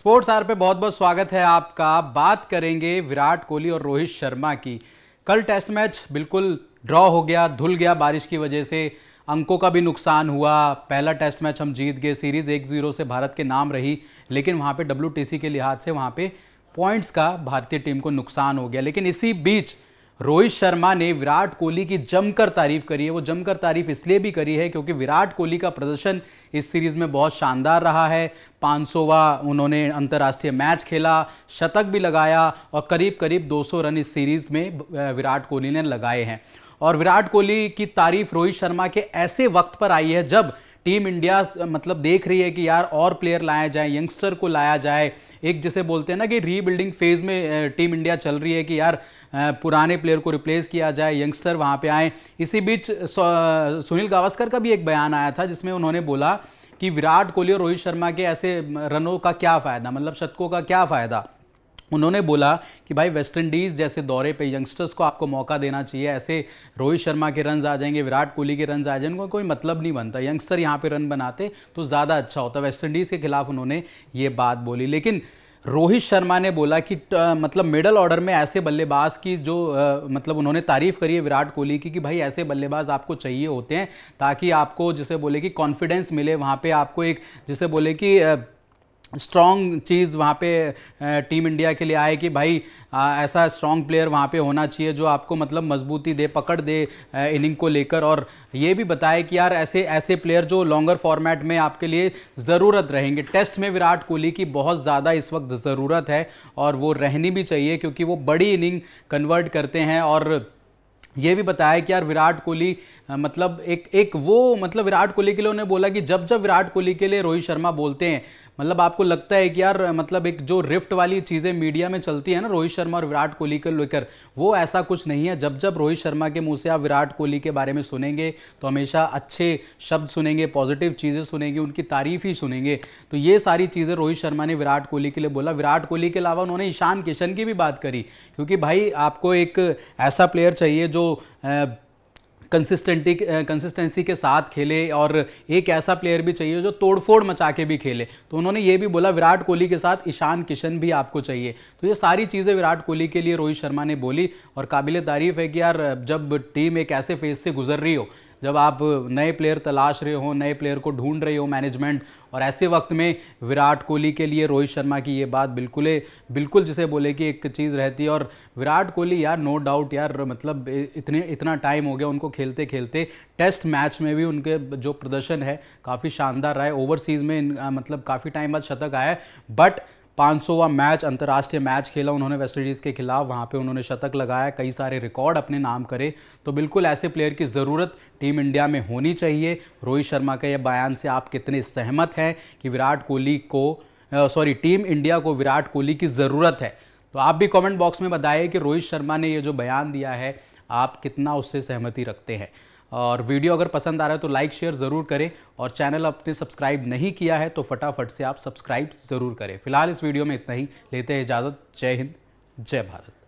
sports are पे बहुत बहुत स्वागत है आपका बात करेंगे विराट कोहली और रोहित शर्मा की कल टेस्ट मैच बिल्कुल ड्रॉ हो गया धुल गया बारिश की वजह से अंकों का भी नुकसान हुआ पहला टेस्ट मैच हम जीत गए सीरीज़ एक ज़ीरो से भारत के नाम रही लेकिन वहाँ पे डब्ल्यू के लिहाज से वहाँ पे पॉइंट्स का भारतीय टीम को नुकसान हो गया लेकिन इसी बीच रोहित शर्मा ने विराट कोहली की जमकर तारीफ करी है वो जमकर तारीफ इसलिए भी करी है क्योंकि विराट कोहली का प्रदर्शन इस सीरीज में बहुत शानदार रहा है सौवा उन्होंने अंतर्राष्ट्रीय मैच खेला शतक भी लगाया और करीब करीब 200 रन इस सीरीज में विराट कोहली ने लगाए हैं और विराट कोहली की तारीफ रोहित शर्मा के ऐसे वक्त पर आई है जब टीम इंडिया मतलब देख रही है कि यार और प्लेयर लाया जाए यंगस्टर को लाया जाए एक जैसे बोलते हैं ना कि रीबिल्डिंग फेज़ में टीम इंडिया चल रही है कि यार पुराने प्लेयर को रिप्लेस किया जाए यंगस्टर वहाँ पे आए इसी बीच सुनील गावस्कर का भी एक बयान आया था जिसमें उन्होंने बोला कि विराट कोहली और रोहित शर्मा के ऐसे रनों का क्या फ़ायदा मतलब शतकों का क्या फ़ायदा उन्होंने बोला कि भाई वेस्ट इंडीज़ जैसे दौरे पे यंगस्टर्स को आपको मौका देना चाहिए ऐसे रोहित शर्मा के रन आ जाएंगे विराट कोहली के रन आ जाएंगे को कोई मतलब नहीं बनता यंगस्टर यहाँ पे रन बनाते तो ज़्यादा अच्छा होता वेस्ट इंडीज़ के खिलाफ उन्होंने ये बात बोली लेकिन रोहित शर्मा ने बोला कि आ, मतलब मिडल ऑर्डर में ऐसे बल्लेबाज की जो आ, मतलब उन्होंने तारीफ करी है विराट कोहली की कि भाई ऐसे बल्लेबाज आपको चाहिए होते हैं ताकि आपको जिसे बोले कि कॉन्फिडेंस मिले वहाँ पे आपको एक जिसे बोले कि आ, स्ट्रॉन्ग चीज़ वहाँ पे टीम इंडिया के लिए आए कि भाई आ, ऐसा स्ट्रॉन्ग प्लेयर वहाँ पे होना चाहिए जो आपको मतलब मजबूती दे पकड़ दे इनिंग को लेकर और ये भी बताए कि यार ऐसे ऐसे प्लेयर जो लॉन्गर फॉर्मेट में आपके लिए ज़रूरत रहेंगे टेस्ट में विराट कोहली की बहुत ज़्यादा इस वक्त ज़रूरत है और वो रहनी भी चाहिए क्योंकि वो बड़ी इनिंग कन्वर्ट करते हैं और ये भी बताया कि यार विराट कोहली मतलब एक एक वो मतलब विराट कोहली के लिए उन्होंने बोला कि जब जब विराट कोहली के लिए रोहित शर्मा बोलते हैं मतलब आपको लगता है कि यार मतलब एक जो रिफ्ट वाली चीज़ें मीडिया में चलती है ना रोहित शर्मा और विराट कोहली को लेकर वो ऐसा कुछ नहीं है जब जब रोहित शर्मा के मुंह से आप विराट कोहली के बारे में सुनेंगे तो हमेशा अच्छे शब्द सुनेंगे पॉजिटिव चीज़ें सुनेंगे उनकी तारीफ ही सुनेंगे तो ये सारी चीज़ें रोहित शर्मा ने विराट कोहली के लिए बोला विराट कोहली के अलावा उन्होंने ईशान किशन की भी बात करी क्योंकि भाई आपको एक ऐसा प्लेयर चाहिए जो कंसिस्टेंटी कंसिस्टेंसी के साथ खेले और एक ऐसा प्लेयर भी चाहिए जो तोड़फोड़ मचा के भी खेले तो उन्होंने ये भी बोला विराट कोहली के साथ ईशान किशन भी आपको चाहिए तो ये सारी चीज़ें विराट कोहली के लिए रोहित शर्मा ने बोली और काबिल तारीफ है कि यार जब टीम एक ऐसे फेज से गुजर रही हो जब आप नए प्लेयर तलाश रहे हो नए प्लेयर को ढूंढ रहे हो मैनेजमेंट और ऐसे वक्त में विराट कोहली के लिए रोहित शर्मा की ये बात बिल्कुल बिल्कुल जिसे बोले कि एक चीज़ रहती है और विराट कोहली यार नो डाउट यार मतलब इतने इतना टाइम हो गया उनको खेलते खेलते टेस्ट मैच में भी उनके जो प्रदर्शन है काफ़ी शानदार रहा है ओवरसीज़ में मतलब काफ़ी टाइम बाद शतक आया है बट पाँच मैच अंतर्राष्ट्रीय मैच खेला उन्होंने वेस्ट इंडीज़ के खिलाफ वहाँ पे उन्होंने शतक लगाया कई सारे रिकॉर्ड अपने नाम करे तो बिल्कुल ऐसे प्लेयर की ज़रूरत टीम इंडिया में होनी चाहिए रोहित शर्मा के यह बयान से आप कितने सहमत हैं कि विराट कोहली को सॉरी टीम इंडिया को विराट कोहली की ज़रूरत है तो आप भी कॉमेंट बॉक्स में बताइए कि रोहित शर्मा ने ये जो बयान दिया है आप कितना उससे सहमति रखते हैं और वीडियो अगर पसंद आ रहा है तो लाइक शेयर ज़रूर करें और चैनल आपने सब्सक्राइब नहीं किया है तो फटाफट से आप सब्सक्राइब ज़रूर करें फिलहाल इस वीडियो में इतना ही लेते हैं इजाज़त जय हिंद जय भारत